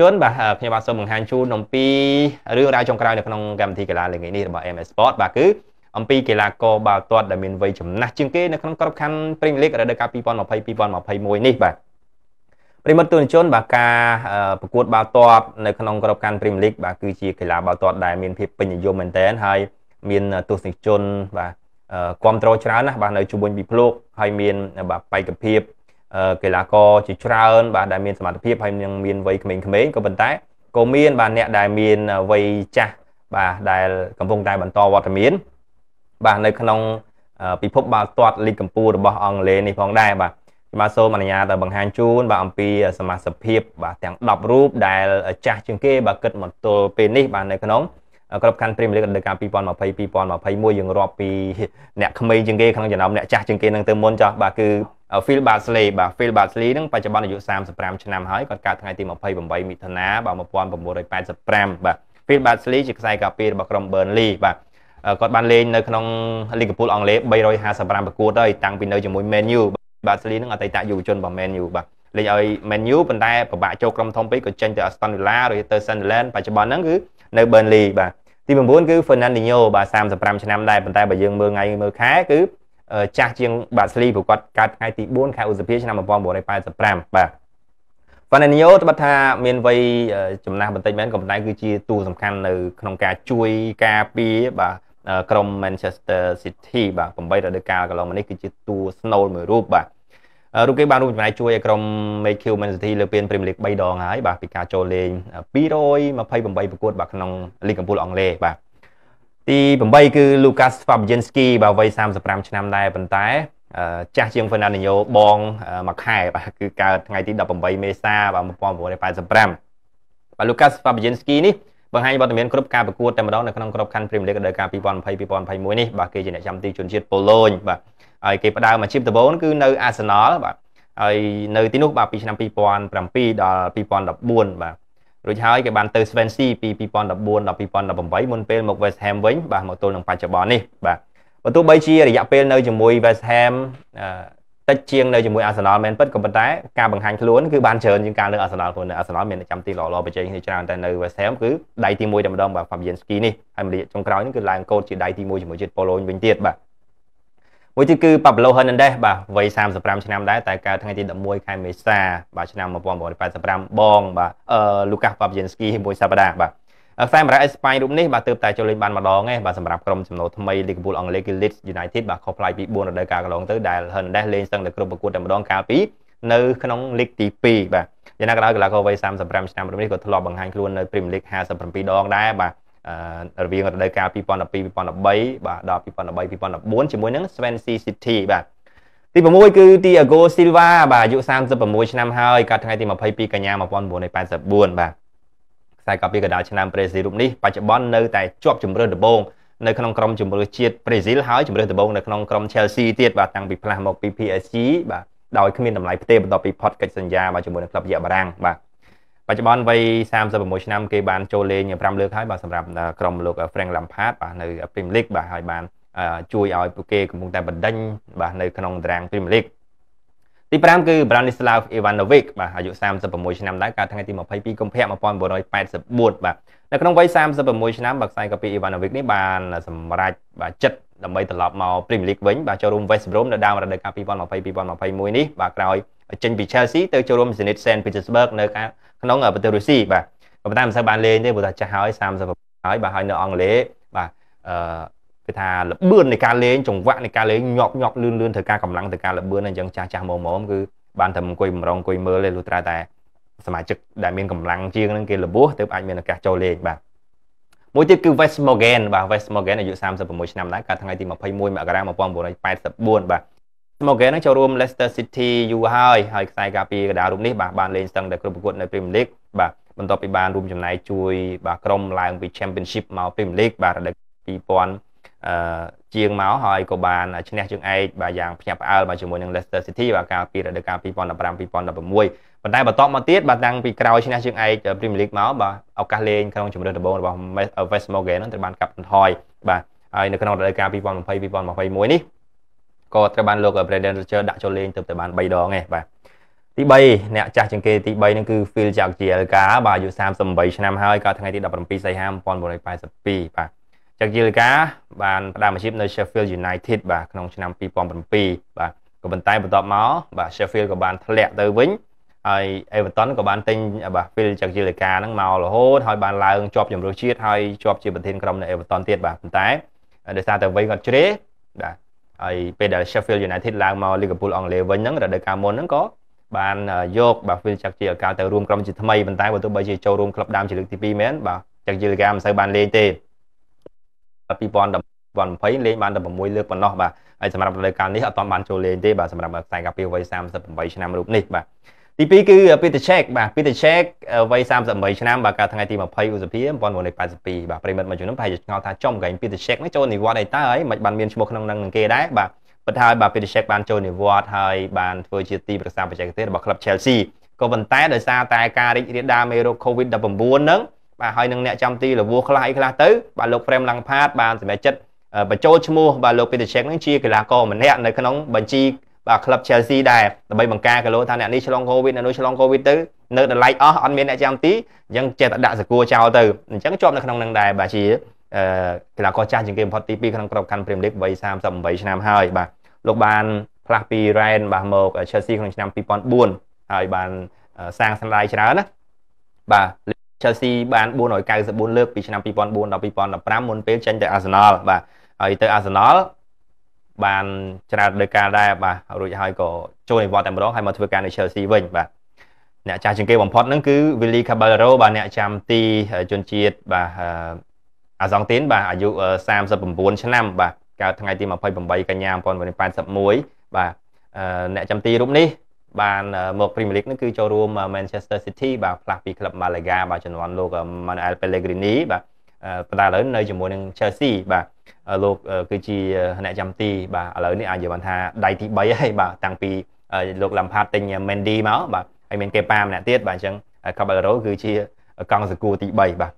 ជនបាទខ្ញុំបាទសូមបង្ហាញជូនអំពីរឿងរ៉ាវចុងក្រោយនៅក្នុងកម្មវិធីកីឡាលេងនេះរបស់ MS Sport បាទគឺអំពីកីឡាករបាល់ទាត់ដែលមានវ័យចំណាស់ជាងគេនៅក្នុងក្របខ័ណ្ឌ Premier League រដូវកាល2020 2021នេះបាទប្រិមត្តទូនជនបាទការប្រកួតបាល់ទាត់នៅក្នុងក្របខ័ណ្ឌ Premier League បាទគឺជាកីឡាបាល់ទាត់ដែលមានភាពពេញនិយមមែនទែន ហើយមានទស្សនិកជនបាទគ្រប់គ្រងច្រើនណាស់បាទនៅជុំវិញពិភពលោកហើយមានបាទបេក្ខភាពកីឡាករជាច្រើនបាទដែលមានសមត្ថភាពហើយនឹងមានវ័យក្មេងៗក៏ប៉ុន្តែក៏មាន បាទអ្នកដែលមានវ័យចាស់បាទដែលកំពុងតែបន្តវត្តមានបាទនៅក្នុងពិភពបាល់ទាត់លីកកំពូលរបស់អង់គ្លេសនេះផងដែរបាទខ្ញុំបាទសូមអនុញ្ញាតបង្ហាញជូនបាទអំពីសមាជិកភាពបាទទាំង10រូបដែលចាស់ជាងគេបាទគិតមកទល់ពេលនេះបាទនៅក្នុងក្របខ័ណ្ឌព្រីមលីករដូវកាល2020 2021យើងរាប់ពីអ្នកក្មេងជាងគេក្នុងចំណោមអ្នកចាស់ជាងគេនឹងទៅមុនចោះបាទគឺ Phil Barsley បាទ Phil Barsley ហ្នឹងបច្ចុប្បន្នអាយុ35ឆ្នាំហើយគាត់កើតថ្ងៃទី28មិថុនាបាទ1985បាទ Phil Barsley ជាខ្សែការពាររបស់ក្រុម Burnley បាទគាត់បានលេងនៅក្នុង លីវើពូលអង់គ្លេស355ប្រកួតហើយតាំងពីនៅជាមួយ Man U បាទ Barsley ហ្នឹងអតីតយុវជនរបស់ Man U បាទលេងឲ្យ Man U ប៉ុន្តែពិបាកចូលក្រុមធំពេកក៏ចេញទៅ Aston Villa ឬទៅ Sunderland បច្ចុប្បន្នហ្នឹងគឺនៅ Burnley បាទទី9គឺ Fernandinho បាទ35ឆ្នាំដែរប៉ុន្តែបើយើងមើលថ្ងៃមើលខែគឺចាស់ជាងបាទស្លីព្រោះគាត់កើតថ្ងៃទី4ខែឧសភាឆ្នាំ1985បាទវណ្ណនីយោត្បិតថាមានវ័យចំណាស់បន្តិចមែនក៏ប៉ុន្តែគឺជាតួសំខាន់នៅក្នុងការជួយការពារបាទក្រុម Manchester City បាទ8រដូវកាលកន្លងមកនេះគឺជាតួស្នូលមួយរូបបាទរូបគេបានរួមចំណែកជួយឲ្យក្រុម Manchester City លើកពាន Premier League 3ដងហើយបាទពីការចូលលេង228ប្រកួតបាទក្នុងលីគកំពូលអង់គ្លេសបាទទី8គឺ Lucas Fabianski បាទវ័យ35ឆ្នាំដែរប៉ុន្តែ ចាស់ជាង Fernandinho បងមួយខែបាទគឺកើតថ្ងៃទី18មេសាបាទ1985បាទ Lucas Fabianski នេះបង្ហាញវត្តមានគ្រប់ការប្រកួតតែម្ដងនៅក្នុងក្របខ័ណ្ឌ Premier League រដូវកាល2020 2021នេះបាទគេជាអ្នកចាំទីជនជាតិប៉ូឡូញបាទហើយគេផ្ដើមអាជីពដំបូងគឺនៅ Arsenal បាទហើយនៅទីនោះបាទពីឆ្នាំ2007ដល់2014បាទរួចហើយគេបានទៅ Swansea ពី2014ដល់2018មុនពេលមក West Ham វិញបាទមកទល់នឹងបច្ចុប្បន្ននេះបាទបើទោះបីជារយៈពេលនៅជាមួយ West Ham តិចជាងនៅជាមួយ Arsenal មែនពិតក៏ប៉ុន្តែការបង្ហាញខ្លួនគឺបានច្រើនជាងការនៅ Arsenal ខ្លួននៅ Arsenal មានចាំទីល្អល្អបច្ចេកនេះច្រើនតែនៅ West Ham គឺដៃទី1តែម្ដងបាទ Fabianski នេះហើយម្រាចុងក្រោយនេះគឺឡើងកូតជាដៃទី1ជាមួយជាតិ Polo វិញទៀតបាទមួយទៀតគឺប៉ាប្លូហឺណាន់ដេសបាទវ័យ35ឆ្នាំដែរតែកើតថ្ងៃទី11ខែមេសាបាទឆ្នាំ1985បងបាទអឺលូកាសប៉ាបយ៉ានស្គីមួយសប្តាហ៍បាទខ្សែម្រាអេស្ប៉ាញរូបនេះបាទទើបតែចូលលេងបានម្ដងឯងបាទសម្រាប់ក្រុមចំណោថ្មីលីកពូលអង់គ្លេសគឺ Leeds United បាទខុសប្លែកពី4រដូវកាលកន្លងទៅដែល Hernandez លេងសឹងតែគ្រប់ប្រកួតតែម្ដងកាលពីនៅក្នុងលីកទី2បាទយ៉ាងណាក៏ដោយកីឡាករវ័យ35ឆ្នាំរូបនេះក៏ធ្លាប់បង្ហាញខ្លួននៅ Premier League 57ដងដែរបាទរវាងរដូវកាល2012 2013បាទដល់2013 2014ជាមួយនឹង Swansea City បាទទី6គឺទី Ago Silva បាទអាយុ36ឆ្នាំហើយកើតថ្ងៃទី22កញ្ញា1984បាទខ្សែកាពីកណ្ដាលឆ្នាំប្រេស៊ីលរូបនេះបច្ចុប្បន្ននៅតែជាប់ជំរឿនដំបូងនៅក្នុងក្រុមជំរឿនជាតិប្រេស៊ីលហើយជំរឿនដំបូងនៅក្នុងក្រុម Chelsea ទៀតបាទតាំងពីផ្លាស់មកពី PSG បាទដោយគ្មានតម្លៃផ្ទេបន្ទាប់ពីផុតកិច្ចសន្យាបាទជាមួយនឹងក្លឹបយ៉ាបារាំងបាទបច្ចុប្បន្នវ័យ36ឆ្នាំគេបានចូលលេង5លើកហើយបាទសម្រាប់ក្រុមលោក Frank Lampard បាទនៅ Premier League បាទហើយបាន ជួយឲ្យពួកគេកំពុងតែបណ្ដេញបាទនៅក្នុងតារាង Premier League ទី5គឺ Branislav Ivanovic បាទអាយុ36ឆ្នាំដែរកើតថ្ងៃទី22កុម្ភៈ1984បាទនៅក្នុងវ័យ36ឆ្នាំបាទខ្សែកាពី Ivanovic នេះបានសម្រេចបាទចិត្តដើម្បីត្រឡប់មក Premier League វិញបាទចូលរួម West Brom នៅដើមរដូវកាល2020-2021នេះបាទក្រោយចេញពី Chelsea ទៅចូលរួម Zenit Saint Petersburg នៅ ក្នុងប្រទេសរុស្ស៊ីបាទក៏ប៉ុន្តែមិនសូវបានលេងទេព្រោះថាចាស់ហើយ37ហើយបាទហើយនៅអង់គ្លេសបាទអឺគេថាលបឿននៃការលេងចង្វាក់នៃការលេងញាប់ញាប់លឿនលឿនធ្វើការកម្លាំងធ្វើការលបឿនអញ្ចឹងចាស់ចាស់មុំមុំគឺបានតែអង្គុយបំរងអង្គុយមើលទេលុះត្រាតែសមាជិកដែលមានកម្លាំងជាងនឹងគេលបោះទើបអាចមានឱកាសចូលលេងបាទមួយទៀតគឺ West Morgan បាទ West Morgan អាយុ36ឆ្នាំដែរកើតថ្ងៃទី21មករា1984បាទ Morgan នឹងចូលរួម Leicester City យូរហើយហើយខ្សែការពារកណ្ដាលរូបនេះបាទបានលេងស្ទឹងតែគ្រប់ប្រកួតនៅ Premier League បាទបន្ទាប់ពីបានរួមចំណែកជួយបាទក្រុមឡើងពី Championship មក Premier League បាទរដូវ2000អឺជាងមកហើយក៏បានឈ្នះជើងឯកបាទយ៉ាងភ្ញាក់ផ្អើលបាទជាមួយនឹង Leicester City បាទកាលពីរដូវកាល2015 2016ប៉ុន្តែបន្តមកទៀតបាទតាំងពីក្រោយឈ្នះជើងឯក Premier League មកបាទឱកាសលេងក្នុងជម្រើសដំបូងរបស់ West Morgan នឹងត្រូវបានកាត់បន្ថយបាទហើយនៅក្នុងរដូវកាល2020 2021នេះក៏ត្រូវបានលោក Brendan Rodgers ដាក់ចូលលេងទៅតែបាន3ដងឯងបាទទី3អ្នកចាស់ជាងគេទី3នឹងគឺ Phil Jagielka បាទអាយុ38ឆ្នាំហើយកើតថ្ងៃទី17សីហា1982បាទ Jagielka បានផ្ដើមអាជីពនៅ Sheffield United បាទក្នុងឆ្នាំ2007បាទក៏ប៉ុន្តែបន្ទាប់មកបាទ Sheffield ក៏បានធ្លាក់ទៅវិញហើយ Everton ក៏បានទិញបាទ Phil Jagielka ហ្នឹងមករហូតហើយបានឡើងជាប់ជំរឿជាតិហើយជាប់ជាប្រធានក្រុមនៅ Everton ទៀតបាទប៉ុន្តែដោយសារតែវ័យគាត់ជ្រេបាទហើយពេលដែល Sheffield United ឡើងមក Liverpool អង់គ្លេសវិញហ្នឹងរដូវកាលមុនហ្នឹងក៏បាន យកបាទ Phil Jack ជាឱកាសទៅរួមក្រុមជាថ្មីប៉ុន្តែបើទោះបីជាចូលរួមក្លឹបដើមជាលើកទី2មែនបាទ Jack ជាលីហ្គាមិនសូវបានលេងទេ2010 2020លេងបានតែ6លើកប៉ុណ្ណោះបាទហើយសម្រាប់រដូវកាលនេះអត់ទាន់បាន ចូលលេងទេបាទសម្រាប់ខ្សែការពារវ័យ38ឆ្នាំរូបនេះបាទទី2គឺពីតឆេកបាទពីតឆេកវ័យ38ឆ្នាំបាទកាលថ្ងៃទី20ឧសភា1982បាទប្រិមិត្តមួយចំនួនប្រហែលជាឆ្ងល់ថាចំកែងពីតឆេកនេះចូលនិវត្តន៍អីតើហើយមិនបានមានឈ្មោះក្នុងនឹងនឹងគេដែរបាទប៉ុន្តែបាទពីតឆេកបានចូលនិវត្តន៍ហើយបានធ្វើជាទីប្រឹក្សាបច្ចេកទេសរបស់ក្លឹប Chelsea ក៏ប៉ុន្តែដោយសារតែការរីករាលដាលមេរោគ COVID-19 ហ្នឹងបាទហើយនឹងអ្នកចាំទីលវខ្លះអីខ្លះទៅ បាទលោក Frem Langphat បានសម្រេចចិត្តបញ្ចូលឈ្មោះបាទលោក Peter Cech នឹងជាកីឡាករម្នាក់នៅក្នុងបញ្ជីបាទក្លឹប Chelsea ដែរដើម្បីបង្ការកាឡូថាអ្នកនេះឆ្លង COVID អ្នកនោះឆ្លង COVID ទៅនៅដល់ឡៃអស់អត់មានអ្នកចាំទីអញ្ចឹងចេះតែដាក់សកួរចោលទៅអញ្ចឹងជាប់នៅក្នុងនឹងដែរបាទជាកីឡាករចាស់ជាងគេបំផុតទី2ក្នុងក្របខ័ណ្ឌ Premier League វ័យ38ឆ្នាំហើយបាទលោកបានផ្លាស់ពី Rennes បាទមក Chelsea ក្នុងឆ្នាំ2004ហើយបានសាងស្នាដៃច្រើនណាបាទ Chelsea បាន494លើកពីឆ្នាំ2004ដល់2015មុនពេលចេញទៅ Arsenal បាទហើយទៅ Arsenal បានច្រើនលើការដែរបាទរួចហើយក៏ចូលនិវត្តន៍តែម្ដងហើយមកធ្វើការនៅ Chelsea វិញបាទអ្នកចាស់ជាងគេបំផុតហ្នឹងគឺ Willy Caballero បាទអ្នកចាំទីជនជាតិបាទអាសង់ទីនបាទអាយុ39ឆ្នាំបាទកើតថ្ងៃទី28កញ្ញា1981បាទអ្នកចាំទីរូបនេះ បានមក Premier League នឹងគឺចូលរួម Manchester City បាទផ្លាស់ពីក្លឹប Malaga បាទជំនាន់លោក Manuel Pellegrini បាទប៉ុន្តែឥឡូវនៅជាមួយនឹង Chelsea បាទលោកគឺជាអ្នកចាំទីបាទឥឡូវនេះអាចនិយាយបានថាដៃទី3ហើយបាទតាំងពីលោក Lampard ទិញ Mendy មកបាទហើយមាន Kepa ម្នាក់ទៀតបាទអញ្ចឹង Caballero គឺជាកង់សកួរទី3បាទ